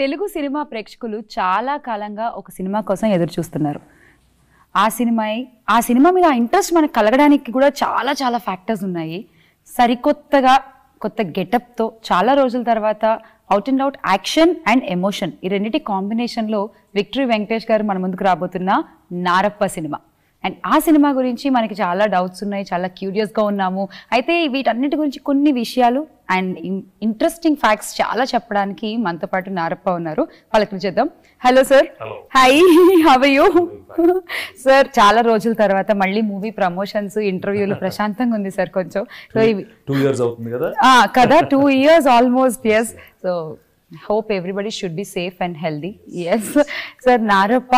Telugu cinema ప్రేక్షకులు చాలా కాలంగా ఒక సినిమా కోసం ఎదురు చూస్తున్నారు ఆ సినిమా ఆ సినిమా మీద ఆ ఇంట్రెస్ట్ మనకు కలగడానికి కూడా చాలా చాలా ఫ్యాక్టర్స్ ఉన్నాయి సరికొత్తగా కొత్త గెటప్తో చాలా రోజుల తర్వాత out and out action and emotion ఈ రెండింటి కాంబినేషన్లో విక్టరీ వెంకటేష్ గారు మన ముందుకు రాబోతున్న నారప్ప సినిమా అండ్ ఆ సినిమా గురించి మనకి చాలా డౌట్స్ ఉన్నాయి చాలా క్యూరియస్గా ఉన్నాము అయితే వీటన్నిటి గురించి కొన్ని విషయాలు అండ్ ఇంట్రెస్టింగ్ ఫ్యాక్ట్స్ చాలా చెప్పడానికి మనతో పాటు నారప్ప ఉన్నారు వాళ్ళకి చేద్దాం hello sir hi how are you sir చాలా రోజుల తర్వాత మళ్ళీ మూవీ ప్రమోషన్స్ ఇంటర్వ్యూలు ప్రశాంతంగా ఉంది సార్ కొంచెం టూ ఇయర్స్ కదా two years almost yes so hope everybody should be safe and healthy yes sir Narappa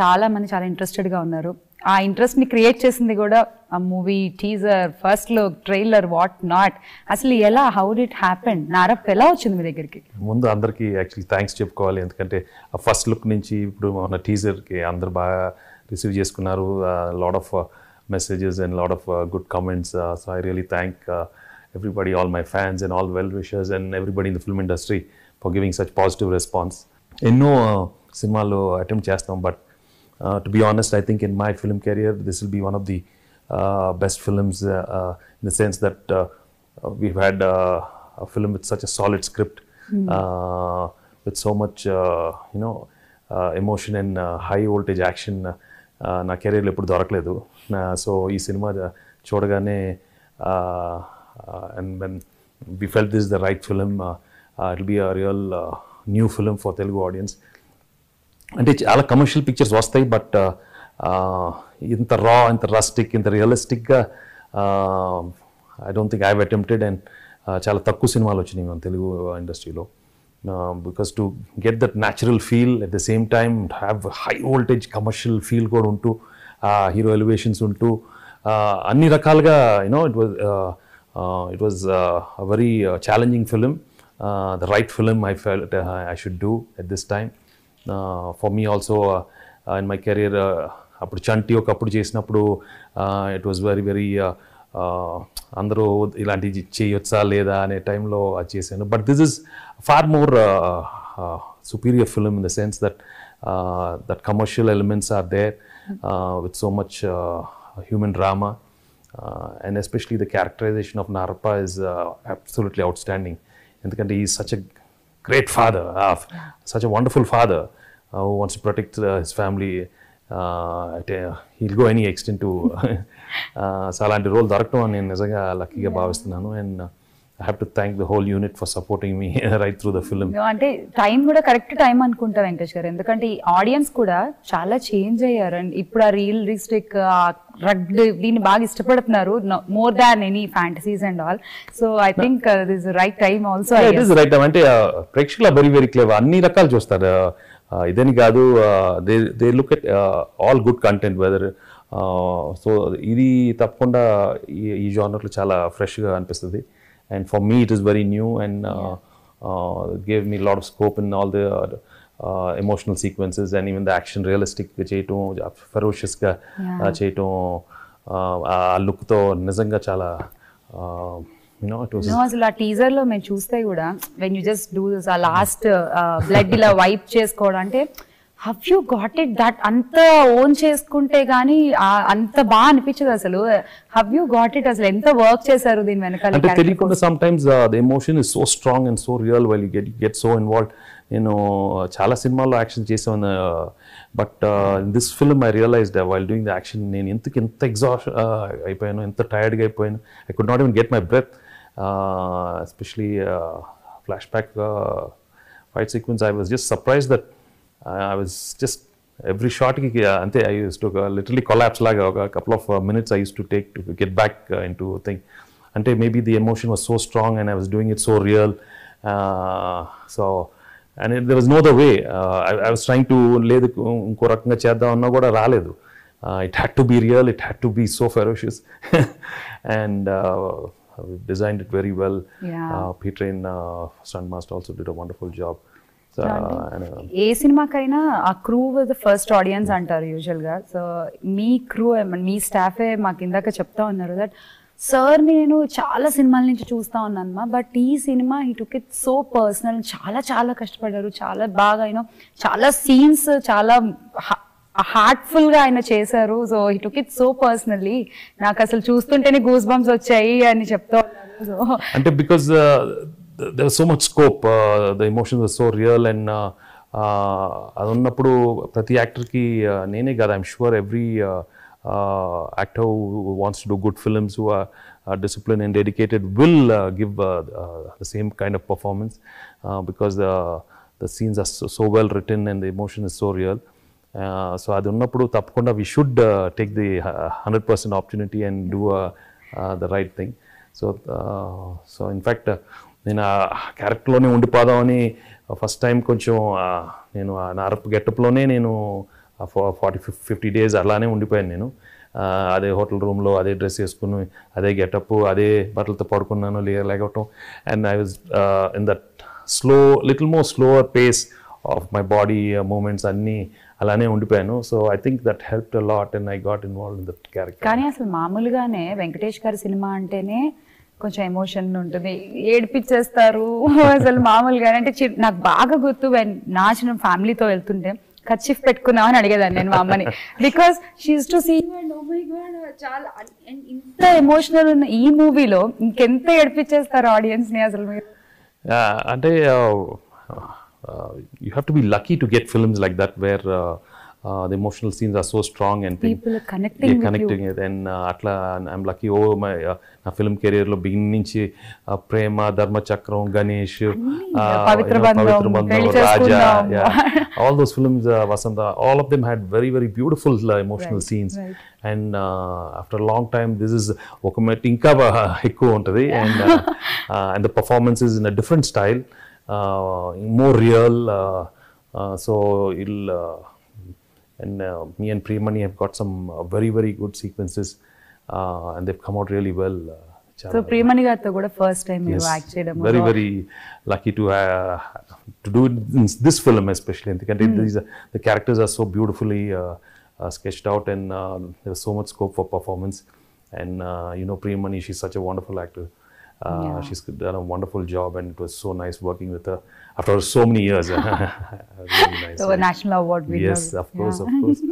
చాలా మంది చాలా ఇంట్రెస్టెడ్గా ఉన్నారు ఆ ఇంట్రెస్ట్ ని క్రియేట్ చేసింది కూడా ఆ movie teaser first look trailer what not అసలు ఎలా హౌ డిట్ హ్యాపెన్ నారప్ ఎలా వచ్చింది మీ దగ్గరికి ముందు అందరికీ యాక్చువల్లీ థ్యాంక్స్ చెప్పుకోవాలి ఎందుకంటే ఆ ఫస్ట్ లుక్ నుంచి ఇప్పుడు మన టీజర్కి అందరు బాగా రిసీవ్ చేసుకున్నారు lot of messages and lot of good comments so I really thank everybody all my fans and all well wishers and everybody in the film industry for giving such positive response ఎన్నో సినిమాలు attempt చేస్తాం but to be honest, I think in my film career, this will be one of the best films in the sense that we've had a film with such a solid script, mm. with so much, you know, emotion and high voltage action నా కెరీర్లో ఎప్పుడు దొరకలేదు so ఈ cinema చూడగానే and when we felt this the right film it be a real new film for Telugu audience అంటే చాలా commercial pictures వస్తాయి but uh, uh, ఇంత రా ఇంత రస్టిక్ ఇంత రియలిస్టిక్గా I don't think I attempted and చాలా తక్కువ సినిమాలు వచ్చినాయి మన తెలుగు ఇండస్ట్రీలో because to get that natural feel at the same time have high voltage commercial feel కూడా ఉంటూ హీరో ఎలివేషన్స్ ఉంటూ అన్ని రకాలుగా you know it was it was very challenging film the right film I felt I should do at this time for me also in my career అప్పుడు చంటి ఒకప్పుడు చేసినప్పుడు it was very very అందరూ ఇలాంటివి చేయొచ్చా లేదా అనే టైంలో అది చేశాను but this is far more superior film in the sense that that commercial elements are there with so much human drama and especially the characterization of Narappa is absolutely outstanding ఎందుకంటే ఈ such a great father, ah, such a wonderful father uh, who wants to protect uh, his family. Uh, at, uh, he'll go any extent to so అలాంటి role దొరకటం అని నేను నిజంగా లక్కీగా భావిస్తున్నాను and I have to thank the whole unit for supporting me right through the film అంటే time కూడా correct time అనుకుంటా వెంకటేష్ గారు ఎందుకంటే ఈ ఆడియన్స్ కూడా చాలా చేంజ్ అయ్యారు అండ్ ఇప్పుడు ఆ రియల్ రిస్టిక్ రగ్ దీన్ని బాగా ఇష్టపడుతున్నారు more than any fantasies and all so I think this right time also it is right time అంటే ప్రేక్షకుల వెరీ వెరీ క్లేవ్ అన్ని రకాలు చూస్తారు ఇదని కాదు they they look at all good content whether so ఇది తప్పకుండా ఈ జానర్లు చాలా ఫ్రెష్గా అనిపిస్తుంది and for me it is very new and uh, uh, gave me a lot of scope in all the uh, uh, emotional sequences and even the action రియలిస్టిక్గా చేయటం ఫెరోషియస్గా చేయటం ఆ లుక్తో నిజంగా చాలా అసలు ఆ టీజర్ లో మేము చూస్తే కూడా when you just do a last blood ఇలా వైప్ చేసుకోవడం అంటే have you got it that అంత ఓన్ చేసుకుంటే గానీ అంత బాగా అనిపించదు అసలు హవ్ యూ గాట్ ఇట్ అసలు ఎంత వర్క్ చేశారు దీని వెనకాల అంటే తెలియకుండా sometimes the emotion is so strong and so real while get get so involve నేను చాలా సినిమాల్లో యాక్షన్ చేసాను but this film I realize the while doing the action నేను ఎందుకు ఎంత ఎగ్జాస్ట్ uh, అయిపోయాను ఎంత టైర్డ్గా అయిపోయాను I could not even get my breath especially flashback fight sequence I was just surprise that I was just every షార్ట్కి అంతే I use to literally collapse లాగా ఒక couple of minutes I use to take to get back into thing అంటే maybe the emotion was so strong and I was doing it so real so and there was no the way I was trying to లేదు ఇంకో రకంగా చేద్దాం అన్నా కూడా రాలేదు it had to be real it had to be so ferocious and design it very well Peter Hein stunt master also did a wonderful job ఏ సినిమాకైనా ఆ క్రూ ద ఫస్ట్ ఆడియన్స్ అంటారు యూజువల్ గా సో మీ crew మీ staff మాకు ఇందాక చెప్తా ఉన్నారు దట్ సార్ నేను చాలా సినిమాల నుంచి చూస్తా ఉన్నానమ్మా బట్ ఈ సినిమా ఈ టుక్ ఇట్ సో పర్సనల్ చాలా చాలా కష్టపడ్డారు చాలా బాగా అయినా చాలా సీన్స్ చాలా హార్ట్ఫుల్ గా ఆయన చేశారు సో ఈ టుక్ ఇట్ సో పర్సనల్లీ నాకు అసలు చూస్తుంటేనే గూస్ బంప్స్ వచ్చాయి అని చెప్తా అంటే because there was so much scope the emotions were so real and అది ఉన్నప్పుడు ప్రతి యాక్టర్కి నేనే కాదు I'm sure every actor who wants to good films who discipline and dedicated will give the same kind of performance because the scenes are so well return and the emotion is so real so అది ఉన్నప్పుడు తప్పకుండా we should take the hundred percent opportunity and do the right thing so so in fact నేను ఆ క్యారెక్టర్లోనే ఉండిపోదామని first time కొంచెం నేను నా అరపు గెటప్లోనే నేను forty ఫిఫ్ fifty days అలానే ఉండిపోయాను నేను అదే హోటల్ రూమ్లో అదే డ్రెస్ వేసుకుని అదే గెటప్ అదే బట్టలతో పడుకున్నాను లేకపోవటం and I was in that slow little more slower pace of my body movements అన్నీ అలానే ఉండిపోయాను so I think that help lot and I got involve in that character కానీ అసలు మామూలుగానే వెంకటేష్ గారి సినిమా అంటేనే కొంచెం ఎమోషన్ ఉంటుంది ఏడిపించేస్తారు అసలు మామూలుగా అంటే నాకు బాగా గుర్తు నాచిన ఫ్యామిలీతో వెళ్తుంటే కచ్చిఫ్ పెట్టుకున్నావు అని అడిగేదాన్ని నేను మా అమ్మని బికాస్ షీఈస్ టు సీ చాలా ఇంత ఎమోషనల్ ఉన్న ఈ మూవీలో ఇంకెంత ఏడిపించేస్తారు ఆడియన్స్ ని అసలు మీరు అంటే you have to be lucky to get films like that where the emotional scenes are so strong and connecting connecting and అట్లా ఐమ్ లక్కీ ఓ మై నా ఫిల్మ్ కెరియర్లో బిగిన్ నుంచి uh, Prema Dharmachakram Ganesh uh, Raja all those films Vasantha all of them had very very beautiful emotional scenes and after long time this is ఒక మెట్ ఇంకా uh, ఎక్కువ ఉంటుంది and and the performance is in a different style more real so I'll and uh, me and Premani have got some uh, very very good sequences uh, and they've come out really well. Uh, so premani got the first time yes. you acted very very lucky to to do this film especially and mm. these, the characters are so beautifully sketched out and there's so much scope for performance and you know premani she's such a wonderful actor uh, yeah. She's done a wonderful job, and it was so nice working with her after so many years. really nice, so, a national award winner. Yes, of course, yeah. of course.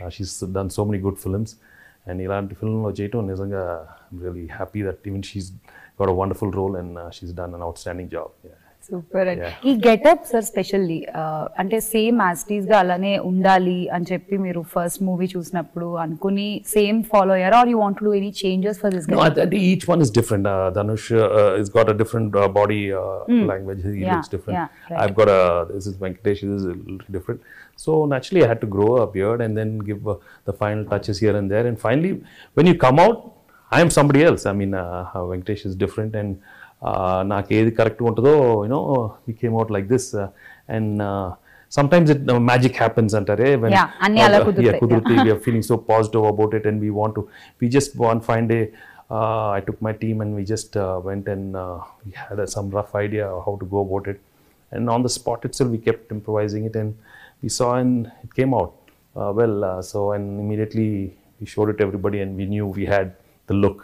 Uh, she's done so many good films, and ఇలాంటి ఫిల్మ్లో I'm really happy that even she's got a wonderful role and uh, she's done an outstanding job. Yeah. Super అండి ఈ getup sir specially అంటే same యాస్టీస్ గా అలానే ఉండాలి అని చెప్పి మీరు ఫస్ట్ మూవీ చూసినప్పుడు అనుకుని సేమ్ ఫాలో అయ్యారు are you want to any changes for this అంటే each one is different Dhanush is got a different body language he looks different I have got this is Venkatesh is different so naturally I had to grow a beard and then give the final touches here and there and finally when you come out I am somebody else I mean Venkatesh is different and నాకు ఏది కరెక్ట్గా You know, ఈ came out like this, uh, and uh, sometimes it uh, magic happens antare yeah, uh, kudurte, we are feeling so positive about it and we want to we just want fine day uh, took my team and we just went and we had some rough idea how to go about it and on the spot itself we kept improvising it and we saw and it came out well so and immediately we showed it to everybody and we knew we had the look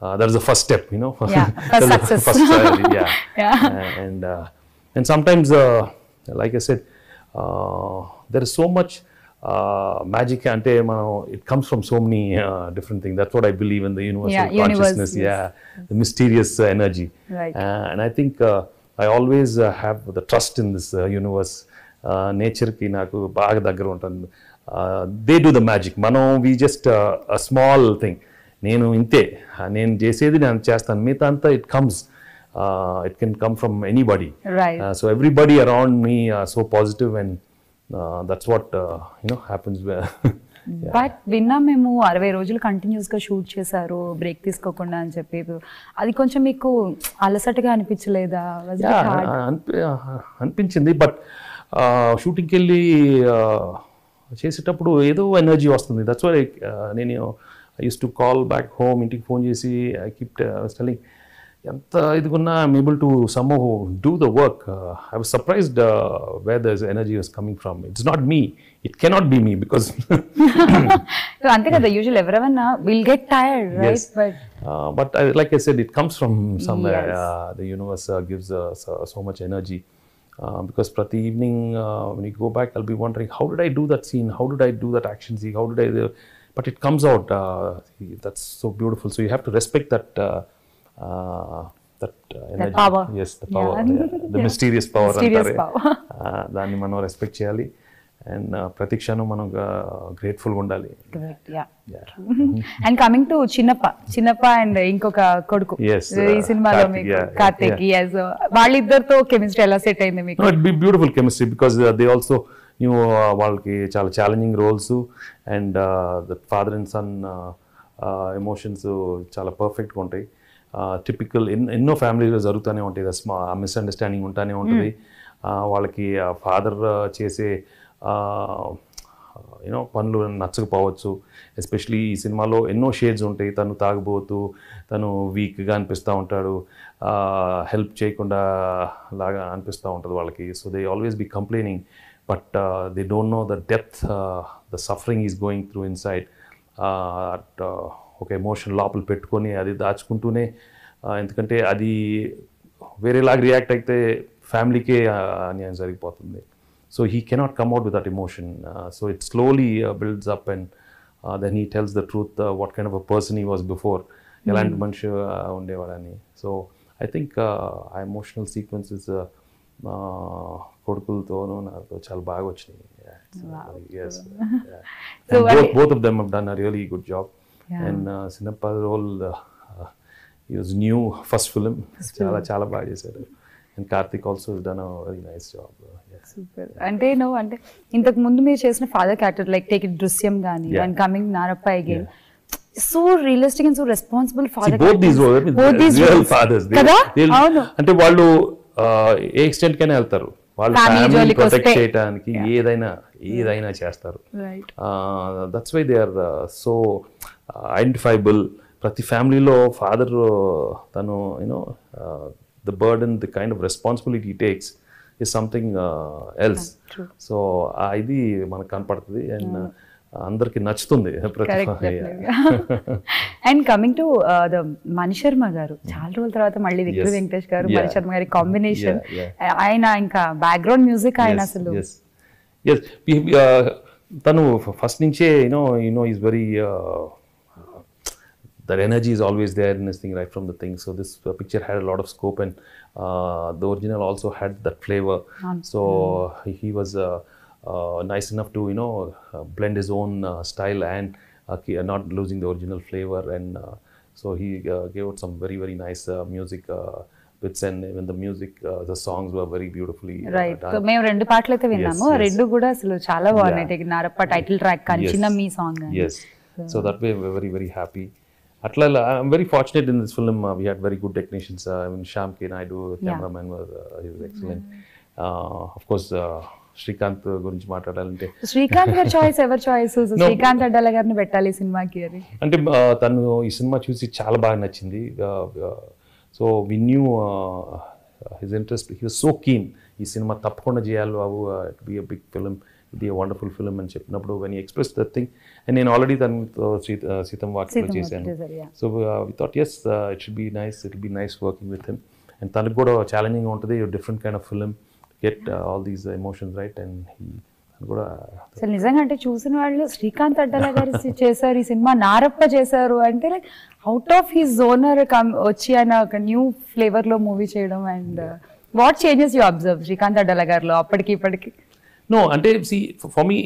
uh, that's the first step, you know. Yeah, first success. First yeah. yeah. Uh, and uh, and sometimes, uh, like I said, uh, there is so much uh, magic. Ante it comes from so many different things. That's what I believe in the universal yeah, consciousness. Universe, yeah, the mysterious energy. Right. and I think I always have the trust in this universe. nature ki naku baga దగ్గర ఉంటుంది they do the magic మనం we just a small thing నేను ఇంతే నేను చేసేది నేను చేస్తాను మిగతా అంతా it comes it can come from anybody so everybody around me so positive and that's what you know happens but విన్నా మేము అరవై రోజులు కంటిన్యూస్గా షూట్ చేశారు బ్రేక్ తీసుకోకుండా అని చెప్పి అది కొంచెం మీకు అలసటగా అనిపించలేదా అనిపించింది బట్ షూటింగ్కి వెళ్ళి చేసేటప్పుడు ఏదో ఎనర్జీ వస్తుంది దట్స్ వై నేను I used to call back home, I keep uh, telling, I'm able to somehow do the work. Uh, I was surprised uh, where this energy was coming from. It's not me. It cannot be me because. so, Antika, the usual everyone uh, will get tired, right? But, uh, like I said, it comes from somewhere. the universe gives us so, much energy. Uh, because prati evening when you go back i'll be wondering how did i do that scene how did i do that action scene how did i but it comes out. Uh, that's so beautiful. So you have to respect that. Uh, that energy. power. Yes, the power. Yeah. The mysterious power. Mysterious power. దాన్ని మనం respect చేయాలి and ప్రతి క్షణం మనం గ్రేట్ఫుల్గా ఉండాలి and coming to చిన్నప్ప చిన్నప్ప and ఇంకొక కొడుకు ఈ సినిమాలో మీకు కార్తీక్ వాళ్ళిద్దరితో కెమిస్ట్రీ ఎలా సెట్ అయింది మీకు it be beautiful chemistry because they also నువ్వు uh, వాళ్ళకి చాలా challenging roles and the father and son emotions చాలా పర్ఫెక్ట్గా ఉంటాయి టిపికల్ uh, ఎన్నో ఎన్నో ఫ్యామిలీలో జరుగుతూనే ఉంటాయి ఆ మిస్అండర్స్టాండింగ్ ఉంటానే ఉంటుంది hmm. uh, వాళ్ళకి ఆ ఫాదర్ చేసే యూనో పనులు నచ్చకపోవచ్చు ఎస్పెషలీ ఈ సినిమాలో ఎన్నో షేడ్స్ ఉంటాయి తను తాగబోతూ తను వీక్గా అనిపిస్తూ ఉంటాడు హెల్ప్ చేయకుండా లాగా అనిపిస్తూ ఉంటుంది వాళ్ళకి so they always be complaining but they uh, they don't the the depth, uh, the suffering is going through inside. ఒక uh, ఎమోషన్ uh, లోపల పెట్టుకొని అది దాచుకుంటూనే ఎందుకంటే అది వేరేలాగా రియాక్ట్ అయితే ఫ్యామిలీకే అన్యాయం జరిగిపోతుంది so he cannot come out with that emotion so it slowly builds up and then he tells the truth what kind of a person he was before ఎలాంటి మనిషి ఉండేవాడని సో ఐ థింక్ ఆ emotional sequence is మా కొడుకులతోనూ నాతో చాలా బాగా వచ్చినాయి both of them done really good job and Chinappa role is new first film చాలా చాలా బాగా చేశారు and Karthik also done very nice job super అంటే నువ్వు అంటే ఇంతకు ముందు మీరు చేసిన father character like take it Drishyam కానీ and coming Narappa again so realistic and so responsible father both these both these real fathers కదా అంటే వాళ్ళు ఏ ఎక్స్టెంట్ కైనా వెళ్తారు వాళ్ళ ఫ్యామిలీ ప్రొటెక్ట్ చేయడానికి ఏదైనా hmm. ఏదైనా చేస్తారు that's why they are so identifiable ప్రతి ఫ్యామిలీలో ఫాదర్ uh, తను you know the burden the kind of responsibility takes is something else so ఇది మనకు కనపడుతుంది అండ్ అందరికి నచ్చుతుంది and coming to the Manisharma garu చాలా రోజుల తర్వాత మళ్ళీ విక్రమ్ వెంకటేష్ గారు మణిశర్మ గారి కాంబినేషన్ ఆయన ఇంకా బ్యాక్గ్రౌండ్ మ్యూజిక్ ఆయన అసలు తను ఫస్ట్ నుంచే you know you know is very that energy is always there in this thing right from the thing. So this uh, picture had a lot of scope and uh, the original also had that flavor. Mm -hmm. So he was uh, Uh, nice enough to you know uh, blend his own uh, style and not losing the original flavor and so he gave out some very very nice music bits and even the music the songs were very beautifully uh, right done. so meme rendu paatlu ayithe vinnamo rendu kuda asalu chaala baagunnayi nara title track kanchina mee song yes so that way we were very very happy atla i am very fortunate in this film we had very good technicians i mean shyam k naidu cameraman was he was excellent mm. of course Srikanth గురించి మాట్లాడాలంటే శ్రీకాంత్ గారి choice ఎవరి choice Srikanth Addala గారిని పెట్టాలి సినిమాకి అని అంటే తను ఈ సినిమా చూసి చాలా బాగా నచ్చింది so we knew his interest he so keen ఈ సినిమా తప్పకుండా చేయాలి బాబు it be a big film ఇది ఏ వండర్ఫుల్ ఫిలిం అని చెప్పినప్పుడు when you express that thing and నేను ఆల్రెడీ తనతో సీత సీతం వాక్యం చేశాను so we thought yes it should be nice it be nice working with him and తనకు కూడా ఛాలెంజింగ్ ఉంటుంది different kind of film get all these emotions right and he కూడా అసలు నిజంగా అంటే చూసిన వాళ్ళు శ్రీకాంత్ అడ్డలా గారు చేశారు ఈ సినిమా నారప్ప చేశారు అంటే like out of he genre వచ్చి ఆయన ఒక న్యూ ఫ్లేవర్ లో మూవీ చేయడం and what changes you observe Srikanth Addala గారిలో అప్పటికి ఇప్పటికి నో అంటే see for me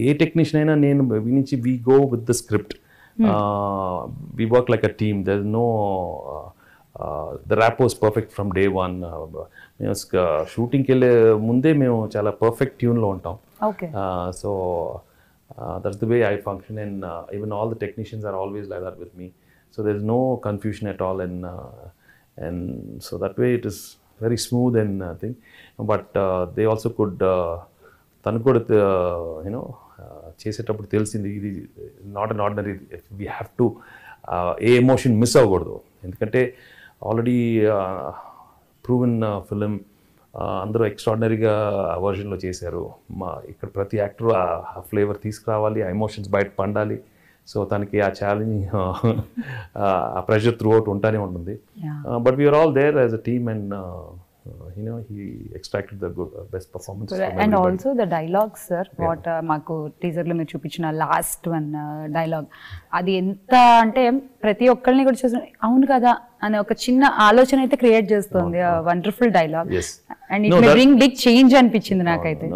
a technician అయినా నేను నుంచి we go with the script we work like a team there no the rapport was perfect from day one మేము షూటింగ్కి వెళ్ళే ముందే మేము చాలా పర్ఫెక్ట్ ట్యూన్లో ఉంటాం so that's the way I function and even all the technicians are always like that with me so there is no confusion at all and and so that way it is very smooth and thing but they also could తను కూడా you know uh, uh, చేసేటప్పుడు తెలిసింది ఇది not an ordinary we have to a emotion miss అవ్వకూడదు ఎందుకంటే already proven film అందరూ ఎక్స్ట్రాడినరీగా వర్జన్లో చేశారు మా ఇక్కడ ప్రతి యాక్టర్ ఆ ఫ్లేవర్ తీసుకురావాలి ఆ ఎమోషన్స్ బయట పండాలి సో తనకి ఆ ఛాలెంజ్ ఆ ప్రెషర్ త్రూ అవుట్ ఉంటానే ఉంటుంది but we're all there as a team and Uh, you know he expected the good, uh, best performance uh, and everybody. also the dialogue sir what uh, మాకు టీజర్లో మీరు చూపించిన last one dialogue అది ఎంత అంటే ప్రతి ఒక్కరిని కూడా చూసిన అవును కదా అనే ఒక చిన్న ఆలోచన అయితే క్రియేట్ చేస్తుంది wonderful dialogue and it may bring big change అనిపించింది నాకైతే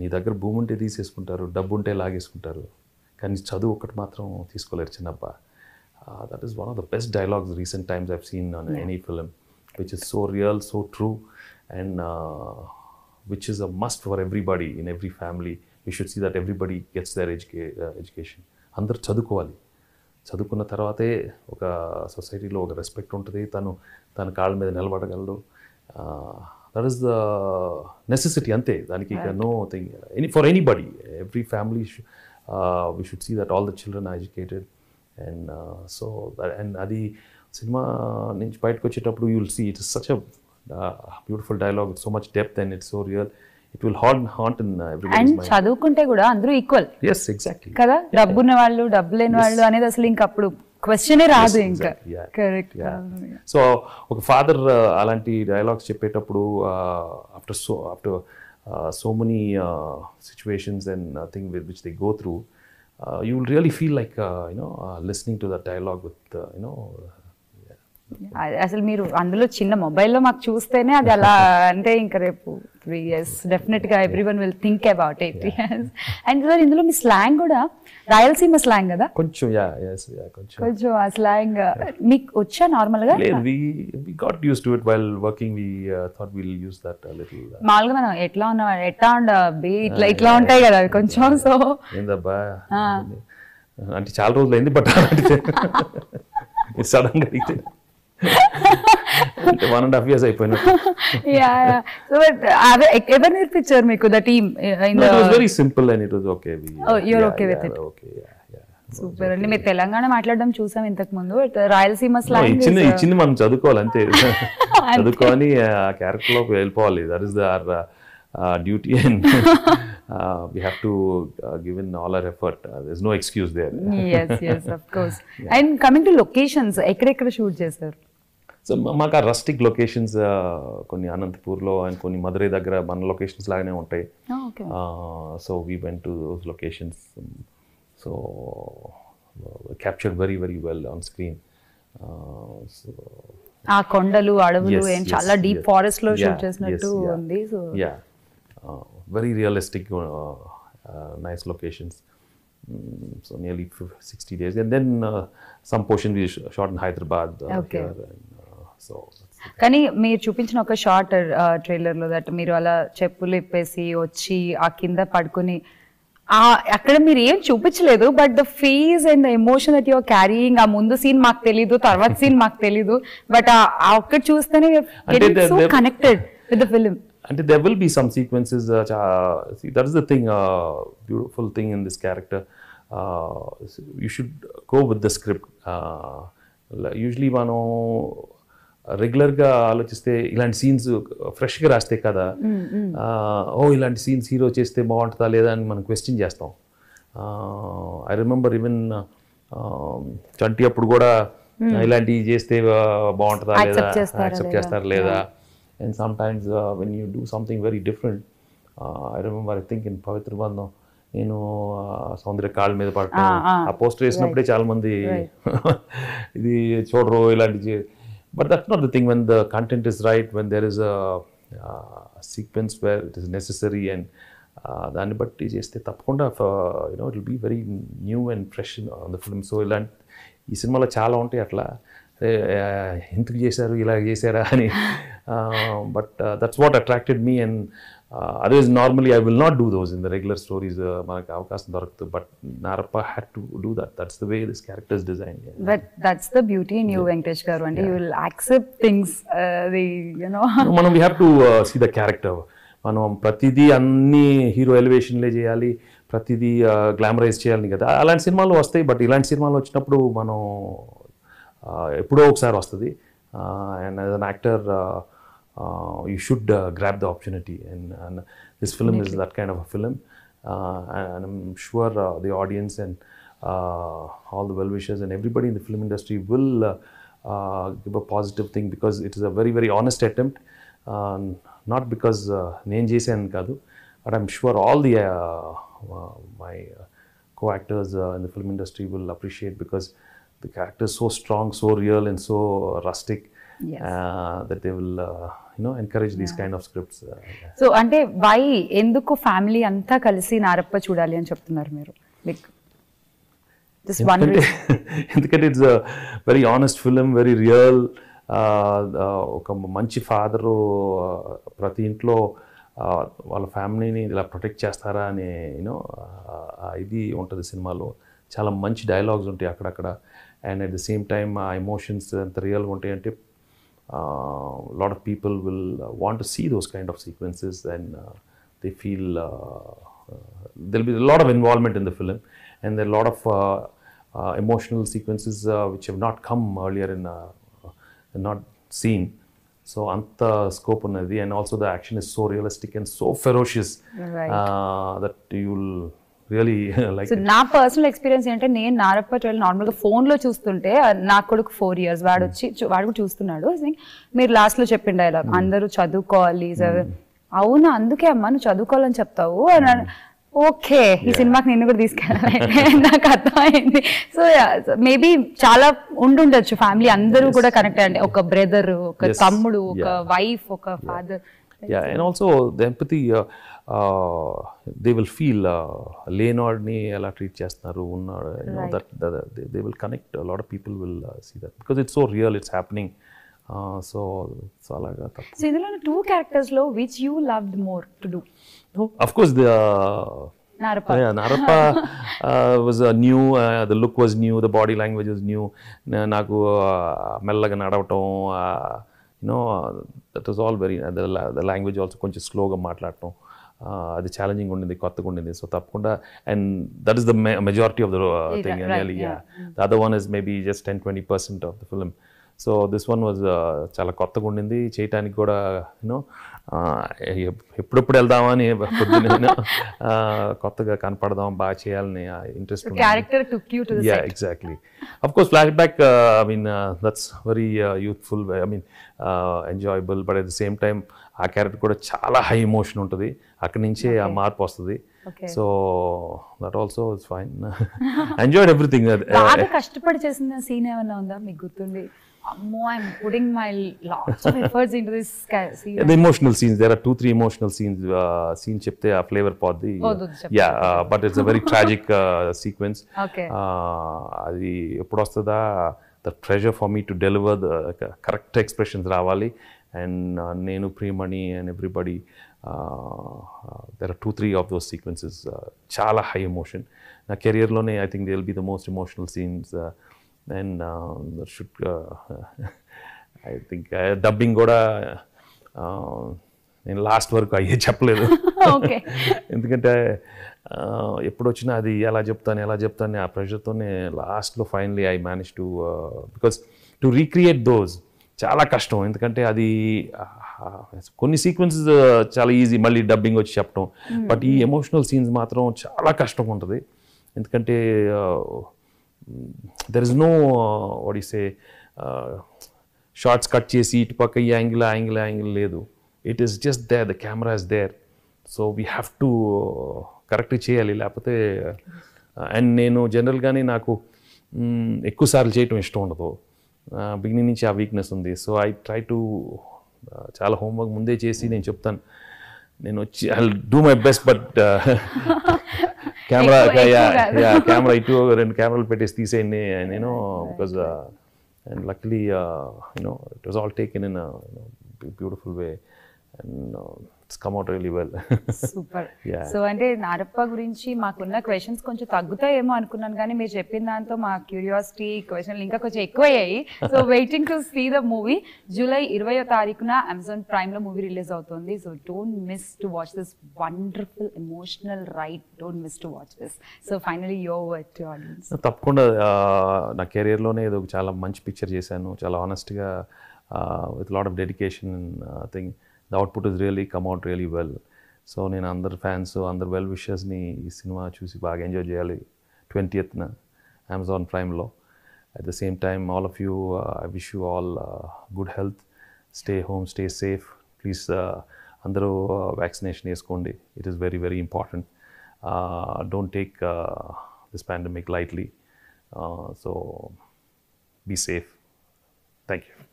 నీ దగ్గర భూమి ఉంటే తీసేసుకుంటారు డబ్బు ఉంటే లాగేసుకుంటారు కానీ చదువు ఒకటి మాత్రం తీసుకోలేరు Chinnappa that is one of the best dialogues recent times I've seen on any film which is so real so true and which is a must for everybody in every family family. Should see that everybody gets their educa education అందరూ అందరు చదువుకోవాలి చదువుకున్న తర్వాతే ఒక సొసైటీలో ఒక respect ఉంటుంది తను తన కాళ్ళ మీద నిలబడగలడు దట్ ఈస్ ద నెసెసిటీ అంతే దానికి no thing any for anybody every family we should see that all the children are educated and so and అది సినిమా నుంచి బయటకు వచ్చేటప్పుడు you will see it is such a beautiful dialogue so much depth and it's so real it will heart haunt in and చదువుకుంటే కూడా అందరూ equal S exactly కదా డబ్బు ఉన్న వాళ్ళు డబ్బు లేని వాళ్ళు అనేది అసలు ఇంకా అప్పుడు క్వశ్చనే రాదు ఇంకా కరెక్ట్ సో ఒక ఫాదర్ uh, అలాంటి డైలాగ్స్ చెప్పేటప్పుడు after so after so many situations and thing with which they go through you will really feel like you know listening to that dialogue with you know అసలు మీరు అందులో చిన్న మొబైల్లో మాకు చూస్తేనే అది అలా అంటే ఇంకా రేపు త్రీ ఇయర్స్ డెఫినెట్గా every one will think about eight years and sir ఇందులో మీ స్లాంగ్ కూడా రాయలసీమ స్లాంగ్ కదా కొంచెం యా కొంచెం కొంచెం ఆ స్లాంగ్ మీకు వచ్చా నార్మల్గా we got use to it while working we thought will use that little మామూలుగా మనం ఎట్లా ఉన్నా ఎట్లా ఉండ బి ah, ఇట్లా ఇట్లా ఉంటాయి కదా కొంచెం సో ఏందబ్బా ah. అంటే చాలా రోజులు అయింది బట్ గా అయితే వన్ అండ్ హాఫ్ ఇయర్స్ అయిపోయినట్టు uh, ఎవరు నేర్పించారు మీకు the team very simple and it was okay your okay with it okay super అండి మీరు తెలంగాణ మాట్లాడడం చూసాం ఇంతకు ముందు రాయలసీమ ఇచ్చింది ఇచ్చింది uh, మనం చదువుకోవాలి అంతే ఆ క్యారెక్టర్ లోకి వెళ్ళిపోవాలి that is duty and we have to uh, give all effort. Uh, there's no excuse there. yes, yes, And coming to locations, ఎక్కడెక్కడ షూట్ చేశారు సో మాకు ఆ రస్టిక్ లొకేషన్స్ కొన్ని అనంతపూర్లో అండ్ కొన్ని మధురై దగ్గర మన లొకేషన్స్ లాగానే ఉంటాయి so we went to those locations so capture very very well on screen so ఆ కొండలు అడవులు ఏం చాలా డీప్ ఫారెస్ట్ లో షూట్ చేసినట్టు ఉంది so yeah very realistic nice locations so nearly sixty days and then some portion we shot in Hyderabad okay so కానీ మీరు చూపించిన ఒక షార్ట్ ట్రైలర్లో దట్ మీరు అలా చెప్పులు ఇప్పేసి వచ్చి ఆ కింద పడుకుని అక్కడ మీరు ఏం చూపించలేదు బట్ ద ఫీజ్ and the emotion that your carrying ఆ ముందు సీన్ మాకు తెలీదు తర్వాత సీన్ మాకు తెలీదు బట్ ఆ ఒక్కటి చూస్తేనే కనెక్టెడ్ విత్ ద ఫిలిం అంటే there will be some sequences that is the thing beautiful thing in this character you should go with the script usually మనం రెగ్యులర్గా ఆలోచిస్తే ఇలాంటి సీన్స్ ఫ్రెష్గా రాస్తే కదా ఓ ఇలాంటి సీన్స్ హీరో చేస్తే బాగుంటుందా లేదా అని మనం క్వశ్చన్ చేస్తాం ఐ రిమెంబర్ ఈవెన్ చంటి అప్పుడు కూడా ఇలాంటివి చేస్తే బాగుంటుందా లేదా యాక్సెప్ట్ చేస్తారా లేదా and some times when you do something very different I remember I think in Pavitra Bandham నేను సౌందర్య కాళ్ళ మీద పడతాను ఆ పోస్టర్ వేసినప్పుడే చాలా మంది ఇది చూడరు ఇలాంటి But that's not the thing when the content is right, when there is a uh, sequence where it is necessary and దాన్ని బట్టి చేస్తే తప్పకుండా you know it be very new and fresh on the film so ఇలాంటి ఈ సినిమాలో చాలా ఉంటాయి అట్లా ఎందుకు చేశారు ఇలా చేశారా అని but that's what attracted me and otherwise normally I will not do those in the regular stories మనకి అవకాశం దొరకదు but Narappa had to do that that's the way this characters design but that's the beauty in you Venkatesh garu అంటే you will accept things the you know మనం we have to see the character మనం ప్రతిదీ అన్ని hero ఎలివేషన్లే చేయాలి ప్రతిదీ glamorise uh, చేయాలి కదా అలాంటి సినిమాలు వస్తాయి బట్ ఇలాంటి సినిమాలు వచ్చినప్పుడు మనం uh, ఎప్పుడో ఒకసారి వస్తుంది and as an actor Uh, you should uh, grab the opportunity. And, and this film Definitely. is that kind of a film. Uh, and I'm sure the audience and all the well wishers and everybody in the film industry will give a positive thing because it is a very, very honest attempt. Um, not because not because నేను చేశాను కాదు but I'm sure my co-actors in the film industry will appreciate because the character is so strong, so real, and so rustic. That they will you know encourage these kind of scripts so అంటే why ఎందుకు family అంతా కలిసి నారప్ప చూడాలి అని చెప్తున్నారు మీరు like ఎందుకంటే it's very honest film very real ఒక మంచి ఫాదరు uh, ప్రతి ఇంట్లో uh, వాళ్ళ ఫ్యామిలీని ఇలా ప్రొటెక్ట్ చేస్తారా అని యూనో uh, ఇది ఉంటుంది సినిమాలో చాలా మంచి డైలాగ్స్ ఉంటాయి అక్కడక్కడ and at the same time ఆ ఎమోషన్స్ ఎంత రియల్గా ఉంటాయి అంటే Uh, a lot of people will uh, want to see those kind of sequences and uh, they feel there'll be a lot of involvement in the film and there are a lot of emotional sequences which have not come earlier in not seen so అంత scope ఉన్నది and also the action is so realistic and so ferocious that you'll. Really like నా personal experience ఏంటంటే నేను Narappa twelve నార్మల్గా ఫోన్లో చూస్తుంటే నా కొడుకు ఫోర్ ఇయర్స్ వాడు hmm. వచ్చి వాడు కూడా చూస్తున్నాడు మీరు లాస్ట్లో చెప్పిండు డైలాగ్ అందరూ చదువుకోవాలి hmm. అవును అందుకే అమ్మ నువ్వు చదువుకోవాలని చెప్తావు అని hmm. ఓకే ఈ సినిమాకి నిన్ను కూడా తీసుకెళ్ళాలి నాకు అర్థమైంది సో మేబీ చాలా ఉండుండొచ్చు ఫ్యామిలీ అందరూ కూడా కనెక్ట్ అయ్యండి ఒక బ్రదర్ ఒక తమ్ముడు ఒక వైఫ్ ఒక father and also the they will feel లేనాడ్ని ఎలా ట్రీట్ చేస్తున్నారు ఉన్నాడు you know that they will connect lot of people will see that because it's so real it's happening so so అలాగా ఇందులో టూ క్యారెక్టర్స్లో which you love more to do of course the Narapa. Yeah, Narapa uh, was uh, new. Uh, the look was new. నాకు uh, మెల్లగా నడవటం you know that was all very the language also కొంచెం స్లోగా మాట్లాడటం అది challenging ఉండింది కొత్తగా ఉండింది సో తప్పకుండా and that is the majority of the thing the other one is maybe just ten twenty percent of the film so this one was చాలా కొత్తగా ఉండింది చేయటానికి కూడా యూనో ఎప్పుడెప్పుడు వెళ్దామని పొద్దున కొత్తగా కనపడదాం బాగా చేయాలని interest yeah exactly of course flashback I mean that's very youthful I mean enjoyable but at the same time ఆ క్యారెక్టర్ కూడా చాలా హై ఎమోషన్ ఉంటుంది అక్కడి నుంచే ఆ మార్పు వస్తుంది so that also it's fine enjoyed everything కష్టపడి చేసిన సీన్ ఏమైనా ఉందా మీకు గుర్తుంది emotional scene emotional scenes there are two three emotional scenes scene చెప్తే ఆ ఫ్లేవర్ పోద్ది yeah but it's a very tragic sequence అది ఎప్పుడు వస్తుందా the treasure for me to deliver the correct expressions రావాలి అండ్ uh, నేను Priyamani and everybody there are two three of those sequences చాలా high emotion నా కెరియర్లోనే I think the will be the most emotional scenes and should I think dubbing కూడా uh, నేను last వరకు అయ్యే చెప్పలేదు ఎందుకంటే uh, ఎప్పుడు వచ్చినా అది ఎలా చెప్తాను ఎలా చెప్తాను ఆ ప్రెషర్తోనే లాస్ట్లో finally I manage to because to recreate those చాలా కష్టం ఎందుకంటే అది కొన్ని సీక్వెన్సెస్ చాలా ఈజీ మళ్ళీ డబ్బింగ్ వచ్చి చెప్పడం బట్ hmm, ఈ ఎమోషనల్ hmm. సీన్స్ మాత్రం చాలా కష్టం ఉంటుంది ఎందుకంటే దెర్ ఇస్ నో వడిసే షార్ట్స్ కట్ చేసి ఇటు పక్క ఈ యాంగిల్ యాంగిల్ యాంగిల్ లేదు it is just there the camera is there so we have to correct చేయాలి లేకపోతే అండ్ నేను జనరల్గానే నాకు ఎక్కువసార్లు చేయటం ఇష్టం ఉండదు బిగినింగ్ నుంచి ఆ వీక్నెస్ ఉంది సో ఐ ట్రై టు చాలా హోంవర్క్ ముందే చేసి నేను చెప్తాను నేను వచ్చి I do my best but camera camera ఇటు రెండు కెమెరాలు పెట్టేసి తీసేయండి నేను because and luckily you know it was all take in beautiful way and it's well super so అంటే నారప్ప గురించి మాకున్న క్వశ్చన్స్ కొంచెం తగ్గుతాయేమో అనుకున్నాను కానీ మీరు చెప్పిన దాంతో మా క్యూరియాసిటీ క్వశ్చన్లు ఇంకా కొంచెం ఎక్కువయ్యాయి so waiting to see the movie July ఇరవయో తారీఖున అమెజాన్ ప్రైమ్ లో మూవీ రిలీజ్ అవుతుంది so don't miss to watch this wonderful emotional right don't miss to watch this so finally యో తప్పకుండా నా కెరియర్ లోనే ఏదో చాలా మంచి పిక్చర్ చేశాను చాలా గా with lot of dedication thing the output is really come out really well so నేను అందరు ఫ్యాన్స్ అందరు వెల్ విషెస్ని ఈ సినిమా చూసి బాగా ఎంజాయ్ చేయాలి ట్వంటీయత్న అమెజాన్ ప్రైమ్లో at the same time all of you I wish you all good health stay home stay safe please అందరూ వ్యాక్సినేషన్ వేసుకోండి it is very very important don't take this pandemic lightly so be safe thank you